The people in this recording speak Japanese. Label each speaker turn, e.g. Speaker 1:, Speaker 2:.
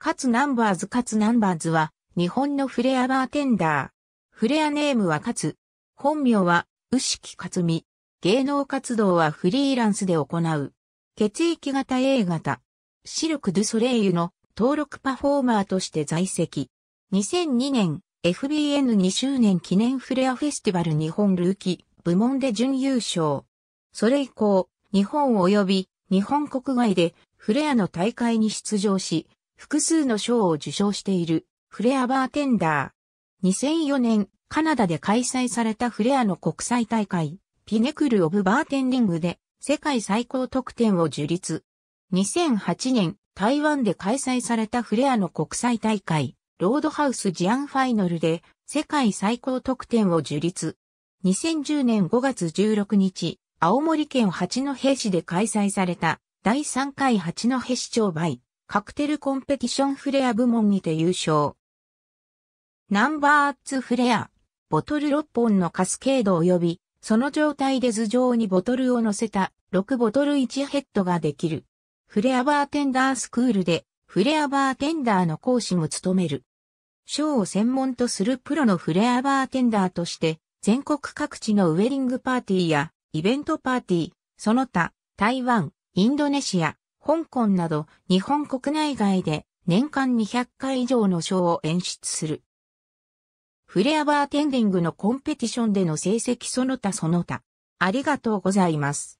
Speaker 1: カツナンバーズカツナンバーズは、日本のフレアバーテンダー。フレアネーム
Speaker 2: はカツ。本名は、牛木克美。芸能活動はフリーランスで行う。血液型 A 型。シルク・ドゥ・ソレイユの登録パフォーマーとして在籍。2002年、FBN2 周年記念フレアフェスティバル日本ルーキー部門で準優勝。それ以降、日本及び日本国外でフレアの大会に出場し、複数の賞を受賞している、フレアバーテンダー。2004年、カナダで開催されたフレアの国際大会、ピネクル・オブ・バーテンディングで、世界最高得点を樹立。2008年、台湾で開催されたフレアの国際大会、ロードハウスジアンファイナルで、世界最高得点を樹立。2010年5月16日、青森県八戸市で開催された第3回八戸市長杯カクテルコンペティションフレア部門にて優勝。ナンバーツフレア、ボトル6本のカスケード及び、その状態で頭上にボトルを乗せた6ボトル1ヘッドができる。フレアバーテンダースクールで、フレアバーテンダーの講師も務める。ショーを専門とするプロのフレアバーテンダーとして、全国各地のウェディングパーティーやイベントパーティー、その他、台湾、インドネシア、香港など日本国内外で年間200回以上の賞を演出する。フレアバーテンディングのコ
Speaker 1: ンペティションでの成績その他その他。ありがとうございます。